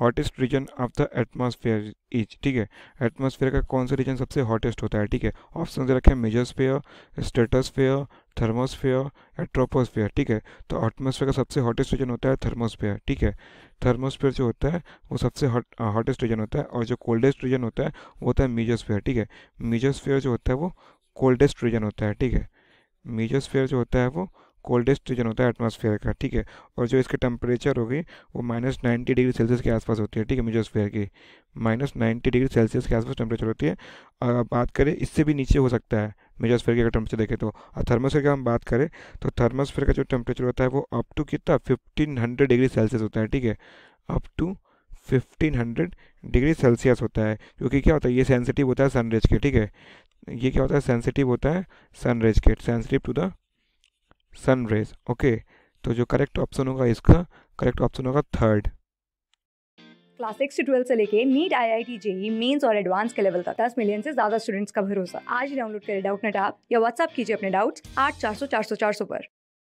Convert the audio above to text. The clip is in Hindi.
hottest region of the atmosphere is ठीक है एटमोसफेयर का कौन सा रीजन सबसे हॉटेस्ट होता है ठीक है ऑप्शन दे रखे हैं मेजर्सफेयर स्टेटसफेयर थर्मोस्फेयर एट्रोपोस्फेयर ठीक है तो एटमोसफेयर का सबसे हॉटेस्ट रीजन होता है थर्मोस्फेयर ठीक है थर्मोस्फेयर जो होता है वो सबसे हॉटेस्ट रीजन होता है और जो कोल्डेस्ट रीजन होता है वो होता है मीजोस्फेयर ठीक है मीजोस्फेयर जो होता है वो कोल्डेस्ट रीजन होता है ठीक है मीजोस्फेयर जो होता है वो कोल्डेस्ट रीजन होता है एटमोसफेयर का ठीक है और जो इसके टेम्परेचर होगी वो माइनस नाइन्टी डिग्री सेल्सियस के आसपास होती है ठीक है मेजोस्फेयर की माइनस नाइन्टी डिग्री सेल्सियस के आसपास टेम्परेचर होती है और बात करें इससे भी नीचे हो सकता है मेजोस्फेयर की अगर टेम्परेचर देखें तो और थर्मोस्फेयर की हम बात करें तो थर्मोस्फेयर का जो टेम्परेचर होता है वो अप टू कितना फिफ्टीन हंड्रेड डिग्री सेल्सियस होता है ठीक है अप टू 1500 डिग्री सेल्सियस होता है क्योंकि क्या होता है ये सेंसिटिव होता है सनरेज के ठीक है ये क्या होता है सेंसिटिव होता है सनरेज के sensitive to the sun rays okay तो जो करेक्ट ऑप्शन होगा इसका करेक्ट ऑप्शन होगा थर्ड क्लास सिक्स से ट्वेल्व से लेके NEET I I T JEE mains और एडवांस के लेवल का दस मिलियन से ज्यादा स्टूडेंट्स का भरोसा आज ही डाउनलोड करें डाउट नेट आप या व्हाट्सअप कीजिए अपने डाउट्स आठ चार सौ चार सौ चार सौ पर